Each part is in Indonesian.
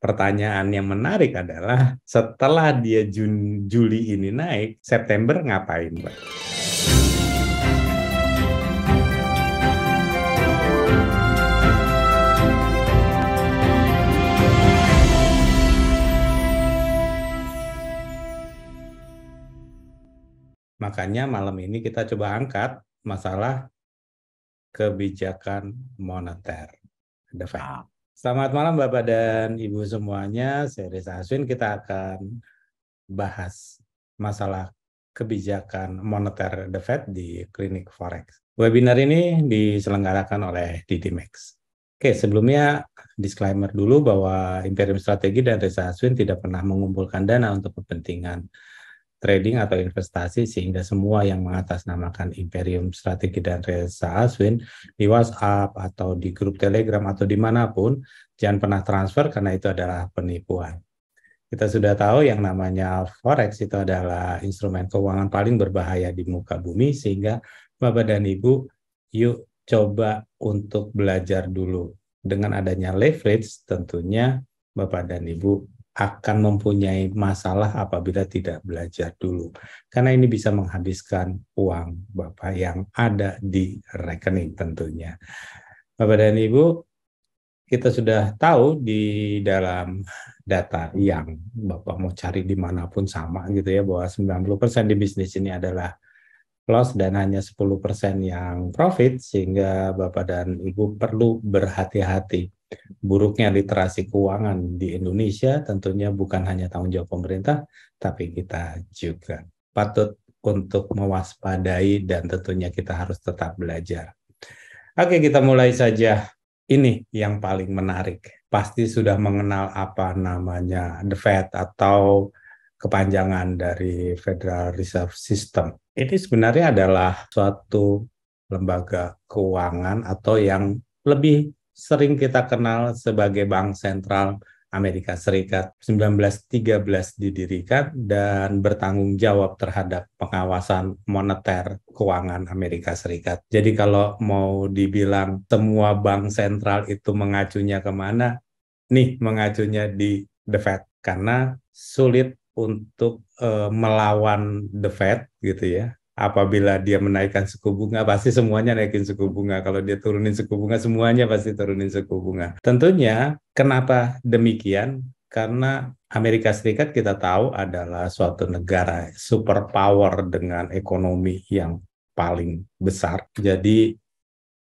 pertanyaan yang menarik adalah setelah dia Jun Juli ini naik, September ngapain, Pak? Makanya malam ini kita coba angkat masalah kebijakan moneter. The Selamat malam Bapak dan Ibu semuanya. Saya Desa Aswin. Kita akan bahas masalah kebijakan moneter The Fed di Klinik Forex. Webinar ini diselenggarakan oleh Didimex. Oke, sebelumnya disclaimer dulu bahwa Imperium Strategi dan Reza Aswin tidak pernah mengumpulkan dana untuk kepentingan trading atau investasi sehingga semua yang mengatasnamakan Imperium Strategi dan Reza Aswin di WhatsApp atau di grup Telegram atau dimanapun jangan pernah transfer karena itu adalah penipuan. Kita sudah tahu yang namanya forex itu adalah instrumen keuangan paling berbahaya di muka bumi sehingga Bapak dan Ibu yuk coba untuk belajar dulu. Dengan adanya leverage tentunya Bapak dan Ibu akan mempunyai masalah apabila tidak belajar dulu. Karena ini bisa menghabiskan uang Bapak yang ada di rekening tentunya. Bapak dan Ibu, kita sudah tahu di dalam data yang Bapak mau cari dimanapun sama gitu ya, bahwa 90% di bisnis ini adalah loss dan hanya 10% yang profit sehingga Bapak dan Ibu perlu berhati-hati buruknya literasi keuangan di Indonesia tentunya bukan hanya tanggung jawab pemerintah, tapi kita juga patut untuk mewaspadai dan tentunya kita harus tetap belajar. Oke, kita mulai saja. Ini yang paling menarik. Pasti sudah mengenal apa namanya The Fed atau kepanjangan dari Federal Reserve System. Ini sebenarnya adalah suatu lembaga keuangan atau yang lebih sering kita kenal sebagai Bank Sentral Amerika Serikat 1913 didirikan dan bertanggung jawab terhadap pengawasan moneter keuangan Amerika Serikat. Jadi kalau mau dibilang semua bank sentral itu mengacunya kemana? Nih mengacunya di The Fed karena sulit untuk e, melawan The Fed gitu ya apabila dia menaikkan suku bunga pasti semuanya naikin suku bunga kalau dia turunin suku bunga semuanya pasti turunin suku bunga tentunya kenapa demikian karena Amerika Serikat kita tahu adalah suatu negara superpower dengan ekonomi yang paling besar jadi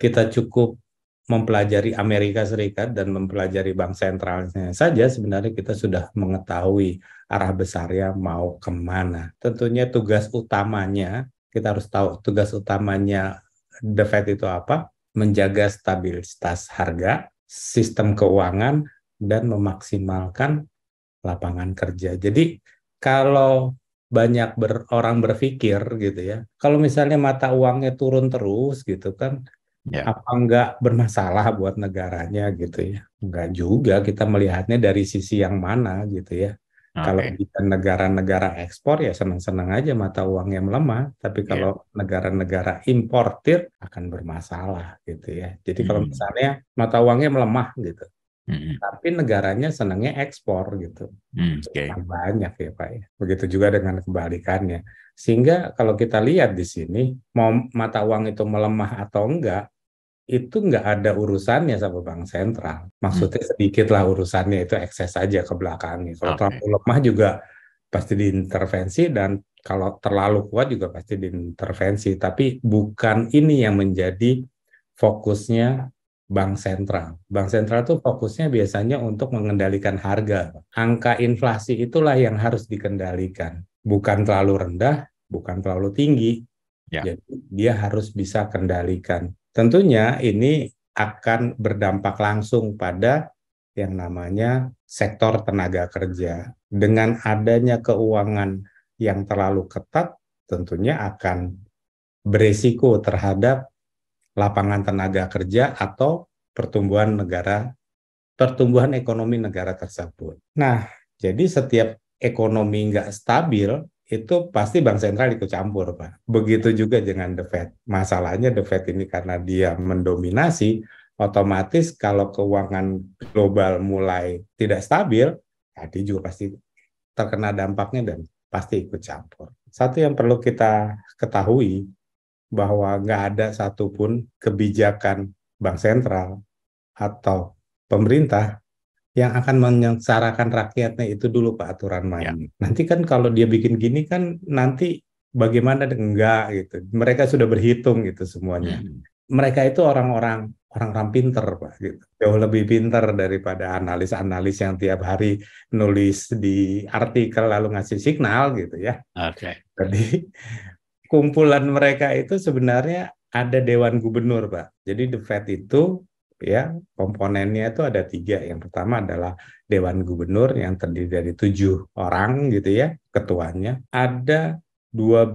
kita cukup mempelajari Amerika Serikat dan mempelajari bank sentralnya saja sebenarnya kita sudah mengetahui arah besarnya mau kemana. Tentunya tugas utamanya kita harus tahu tugas utamanya The Fed itu apa, menjaga stabilitas harga, sistem keuangan, dan memaksimalkan lapangan kerja. Jadi kalau banyak ber, orang berpikir gitu ya, kalau misalnya mata uangnya turun terus gitu kan, yeah. apa enggak bermasalah buat negaranya gitu ya? Enggak juga kita melihatnya dari sisi yang mana gitu ya. Okay. Kalau kita negara-negara ekspor ya senang-senang aja mata uangnya melemah, tapi iya. kalau negara negara-negara importir akan bermasalah gitu ya. Jadi mm. kalau hmm. misalnya mata uangnya melemah gitu, mm. tapi negaranya senangnya ekspor gitu, mm. okay. banyak ya pak ya. Begitu juga dengan kebalikannya. Sehingga kalau kita lihat di sini mau mata uang itu melemah atau enggak, itu nggak ada urusannya sama bank sentral. Maksudnya hmm. sedikitlah urusannya itu ekses saja ke belakangnya. Kalau okay. terlalu lemah juga pasti diintervensi dan kalau terlalu kuat juga pasti diintervensi. Tapi bukan ini yang menjadi fokusnya bank sentral. Bank sentral tuh fokusnya biasanya untuk mengendalikan harga. Angka inflasi itulah yang harus dikendalikan. Bukan terlalu rendah, bukan terlalu tinggi. Ya. Jadi dia harus bisa kendalikan Tentunya ini akan berdampak langsung pada yang namanya sektor tenaga kerja. Dengan adanya keuangan yang terlalu ketat, tentunya akan beresiko terhadap lapangan tenaga kerja atau pertumbuhan negara, pertumbuhan ekonomi negara tersebut. Nah, jadi setiap ekonomi nggak stabil, itu pasti bank sentral ikut campur, Pak. Begitu ya. juga dengan The Fed. Masalahnya The Fed ini karena dia mendominasi, otomatis kalau keuangan global mulai tidak stabil, tadi juga pasti terkena dampaknya dan pasti ikut campur. Satu yang perlu kita ketahui bahwa nggak ada satupun kebijakan bank sentral atau pemerintah yang akan menyengsarakan rakyatnya itu dulu Pak aturan main. Ya. Nanti kan kalau dia bikin gini kan nanti bagaimana enggak gitu. Mereka sudah berhitung gitu semuanya. Hmm. Mereka itu orang-orang orang-orang pinter Pak gitu. Jauh lebih pinter daripada analis-analis yang tiap hari nulis di artikel lalu ngasih signal gitu ya. Oke. Okay. Jadi kumpulan mereka itu sebenarnya ada dewan gubernur Pak. Jadi the Fed itu ya komponennya itu ada tiga yang pertama adalah dewan gubernur yang terdiri dari tujuh orang gitu ya ketuanya ada 12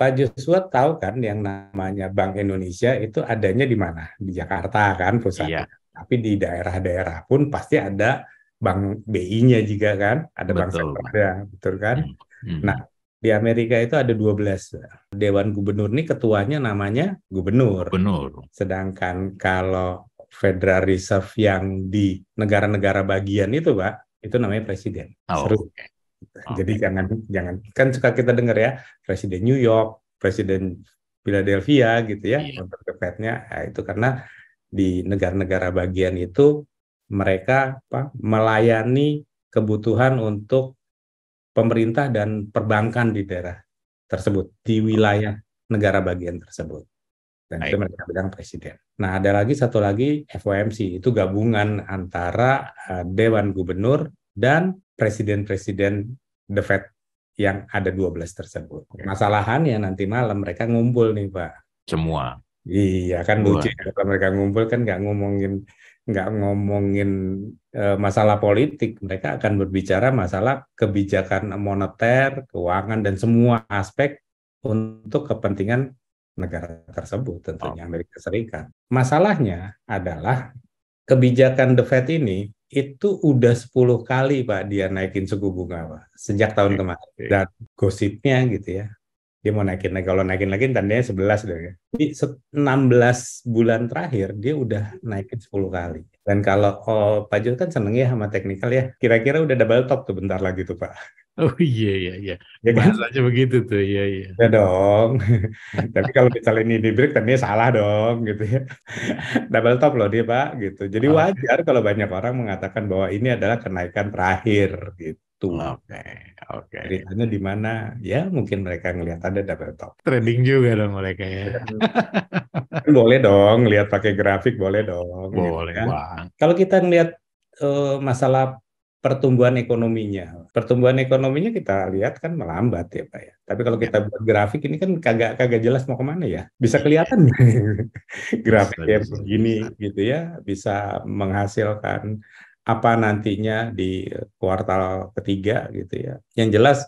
Pak Joshua tahu kan yang namanya Bank Indonesia itu adanya di mana di Jakarta kan pusatnya iya. tapi di daerah-daerah pun pasti ada bank BI-nya juga kan ada betul. bank ya betul kan hmm. Hmm. nah di Amerika itu ada 12 dewan gubernur nih ketuanya namanya gubernur. Gubernur. Sedangkan kalau Federal Reserve yang di negara-negara bagian itu, Pak, itu namanya presiden. Oh. Seru. Okay. Oh, Jadi jangan jangan kan suka kita dengar ya, presiden New York, presiden Philadelphia gitu ya, yeah. untuk kepetnya nah, itu karena di negara-negara bagian itu mereka apa, melayani kebutuhan untuk pemerintah dan perbankan di daerah tersebut, di wilayah negara bagian tersebut. Dan itu mereka bilang presiden. Nah, ada lagi satu lagi FOMC, itu gabungan antara eh, Dewan Gubernur dan presiden-presiden The Fed yang ada 12 tersebut. Masalahan ya nanti malam mereka ngumpul nih, Pak. Semua. Iya kan lucu ya, kalau mereka ngumpul kan nggak ngomongin nggak ngomongin e, masalah politik, mereka akan berbicara masalah kebijakan moneter, keuangan dan semua aspek untuk kepentingan negara tersebut, tentunya Amerika Serikat. Masalahnya adalah kebijakan The Fed ini itu udah 10 kali Pak dia naikin suku bunga Pak sejak tahun kemarin dan gosipnya gitu ya dia mau naikin lagi kalau naikin lagi tandanya 11 deh ya. Jadi 16 bulan terakhir dia udah naikin 10 kali. Dan kalau oh, Pak Jul kan seneng ya sama teknikal ya. Kira-kira udah double top tuh bentar lagi tuh Pak. Oh iya iya iya. Ya kan? Bahasanya begitu tuh, iya iya. Ya dong. Tapi kalau misalnya ini di break tadinya salah dong gitu ya. Double top loh dia Pak gitu. Jadi oh. wajar kalau banyak orang mengatakan bahwa ini adalah kenaikan terakhir gitu itu. Oke, oke. Okay. Ceritanya di mana? Ya mungkin mereka ngelihat ada double top. Trending juga dong mereka ya. boleh dong, lihat pakai grafik boleh dong. Gitu boleh gitu, kan? Kalau kita ngelihat uh, masalah pertumbuhan ekonominya, pertumbuhan ekonominya kita lihat kan melambat ya pak ya. Tapi kalau iya. kita buat grafik ini kan kagak kagak jelas mau kemana ya. Bisa iya. kelihatan grafik begini gitu ya, bisa menghasilkan apa nantinya di eh, kuartal ketiga gitu ya. Yang jelas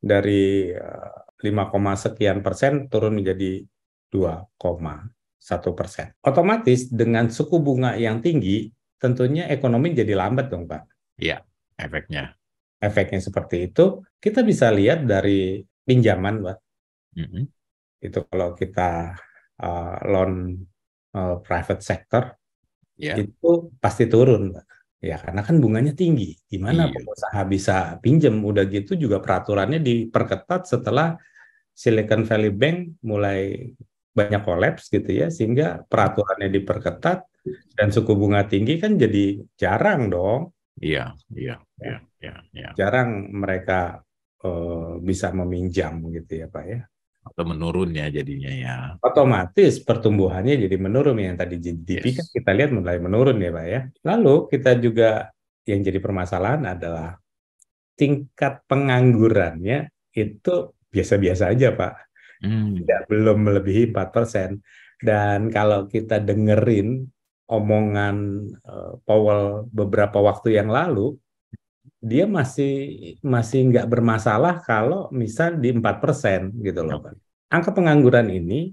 dari 5, eh, sekian persen turun menjadi 2,1 persen. Otomatis dengan suku bunga yang tinggi, tentunya ekonomi jadi lambat dong Pak. Iya, efeknya. Efeknya seperti itu, kita bisa lihat dari pinjaman Pak. Mm -hmm. Itu kalau kita uh, loan uh, private sector, yeah. itu pasti turun Pak Ya karena kan bunganya tinggi. Gimana iya. pengusaha bisa pinjam? Udah gitu juga peraturannya diperketat setelah Silicon Valley Bank mulai banyak kolaps gitu ya sehingga peraturannya diperketat dan suku bunga tinggi kan jadi jarang dong. Iya, iya, ya. iya, iya, iya. Jarang mereka uh, bisa meminjam gitu ya, Pak ya atau menurun ya jadinya ya. Otomatis pertumbuhannya jadi menurun yang tadi GDP kan yes. kan kita lihat mulai menurun ya Pak ya. Lalu kita juga yang jadi permasalahan adalah tingkat penganggurannya itu biasa-biasa aja Pak. Hmm. Tidak belum melebihi 4%. Dan kalau kita dengerin omongan uh, Powell beberapa waktu yang lalu, dia masih masih nggak bermasalah kalau misal di 4% gitu loh Pak. Angka pengangguran ini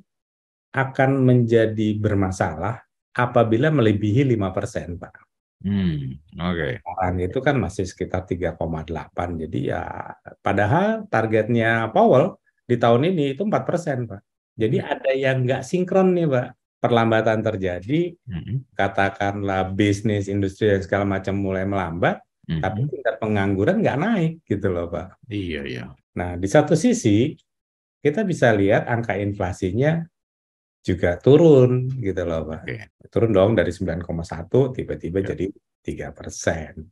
akan menjadi bermasalah apabila melebihi 5% Pak. Hmm, oke. Okay. itu kan masih sekitar 3,8. Jadi ya padahal targetnya Powell di tahun ini itu 4 persen, Pak. Jadi hmm. ada yang nggak sinkron nih, Pak. Perlambatan terjadi, hmm. katakanlah bisnis, industri dan segala macam mulai melambat, hmm. tapi tingkat pengangguran nggak naik gitu loh Pak. Iya iya. Nah di satu sisi kita bisa lihat angka inflasinya juga turun gitu loh Pak. Okay. Turun dong dari 9,1 tiba-tiba yeah. jadi tiga persen.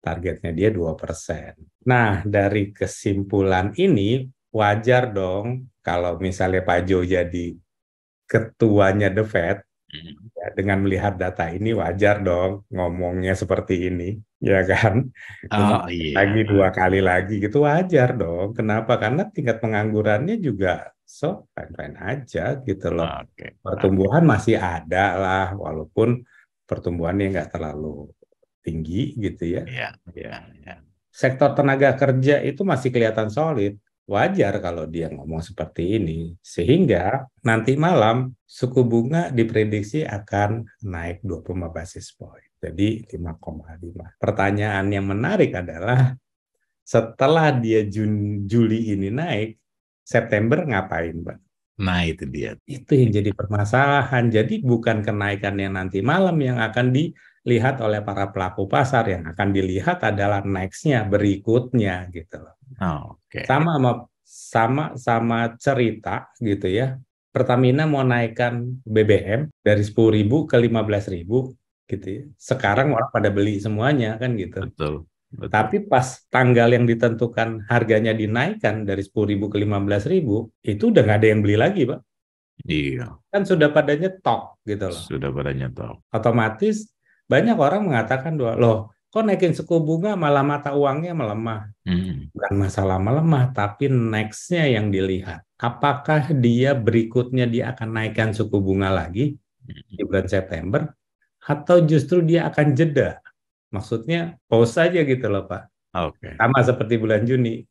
Targetnya dia dua persen. Nah dari kesimpulan ini wajar dong kalau misalnya Pak Jo jadi ketuanya The Fed Mm-hmm. Ya, dengan melihat data ini wajar dong ngomongnya seperti ini, ya kan? Oh, iya. Lagi dua kali lagi gitu wajar dong. Kenapa? Karena tingkat penganggurannya juga so fine-fine aja gitu loh. Okay. Pertumbuhan okay. masih ada lah, walaupun pertumbuhannya nggak terlalu tinggi gitu ya. Yeah, yeah, yeah. Iya. Sektor tenaga kerja itu masih kelihatan solid wajar kalau dia ngomong seperti ini. Sehingga nanti malam suku bunga diprediksi akan naik 25 basis point. Jadi 5,5. Pertanyaan yang menarik adalah setelah dia Jun, Juli ini naik, September ngapain, Pak? Nah, itu dia. Itu yang jadi permasalahan. Jadi bukan kenaikan yang nanti malam yang akan di dilihat oleh para pelaku pasar yang akan dilihat adalah nextnya berikutnya gitu loh. Oh, Okay. Sama sama sama sama cerita gitu ya. Pertamina mau naikkan BBM dari ribu ke ribu gitu ya. Sekarang orang pada beli semuanya kan gitu. Betul. Betul. Tapi pas tanggal yang ditentukan harganya dinaikkan dari ribu ke ribu itu udah nggak ada yang beli lagi, Pak. Iya. Kan sudah padanya top gitu loh. Sudah padanya top. Otomatis banyak orang mengatakan dua, loh, kok naikin suku bunga malah mata uangnya melemah. Hmm. Bukan masalah melemah, tapi nextnya yang dilihat. Apakah dia berikutnya dia akan naikkan suku bunga lagi hmm. di bulan September, atau justru dia akan jeda? Maksudnya pause saja gitu loh Pak. Okay. Sama seperti bulan Juni,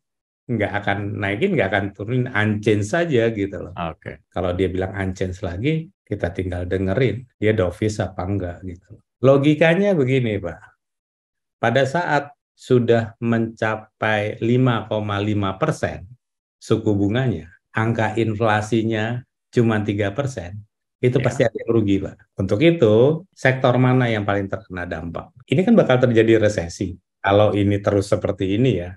nggak akan naikin, nggak akan turunin, unchanged saja gitu loh. Okay. Kalau dia bilang unchanged lagi, kita tinggal dengerin dia dovis apa enggak gitu. loh. Logikanya begini, Pak. Pada saat sudah mencapai 5,5 persen suku bunganya, angka inflasinya cuma 3 persen, itu ya. pasti ada yang rugi, Pak. Untuk itu, sektor mana yang paling terkena dampak? Ini kan bakal terjadi resesi. Kalau ini terus seperti ini ya,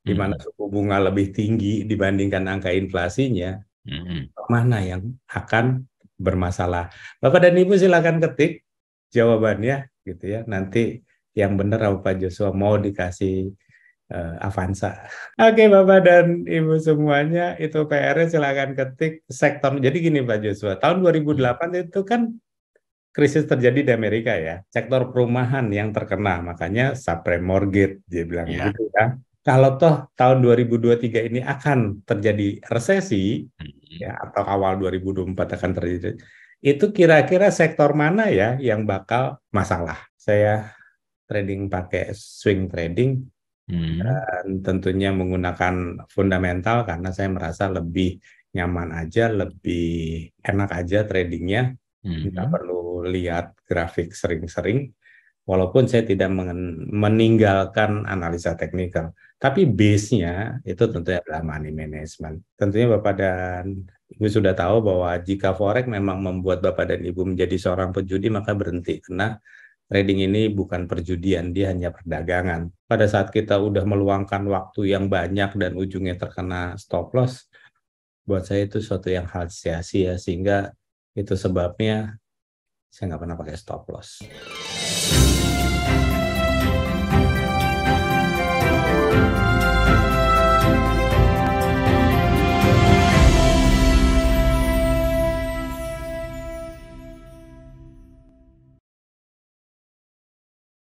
di hmm. mana suku bunga lebih tinggi dibandingkan angka inflasinya, hmm mana yang akan bermasalah? Bapak dan Ibu silakan ketik jawabannya gitu ya. Nanti yang benar apa Pak Joshua mau dikasih uh, Avanza. Oke okay, Bapak dan Ibu semuanya, itu PR-nya silakan ketik sektor. Jadi gini Pak Joshua, tahun 2008 itu kan krisis terjadi di Amerika ya. Sektor perumahan yang terkena, makanya subprime mortgage dia bilang yeah. Iya. gitu ya. Kan. Kalau toh tahun 2023 ini akan terjadi resesi hmm. ya atau awal 2024 akan terjadi itu kira-kira sektor mana ya yang bakal masalah? Saya trading pakai swing trading hmm. dan tentunya menggunakan fundamental karena saya merasa lebih nyaman aja, lebih enak aja tradingnya. Hmm. Tidak perlu lihat grafik sering-sering. Walaupun saya tidak meninggalkan analisa teknikal, tapi base-nya itu tentunya adalah money management. Tentunya Bapak dan Ibu sudah tahu bahwa jika forex memang membuat Bapak dan Ibu menjadi seorang penjudi, maka berhenti. Karena trading ini bukan perjudian, dia hanya perdagangan. Pada saat kita udah meluangkan waktu yang banyak dan ujungnya terkena stop loss, buat saya itu suatu yang hal sia-sia, sehingga itu sebabnya saya nggak pernah pakai stop loss.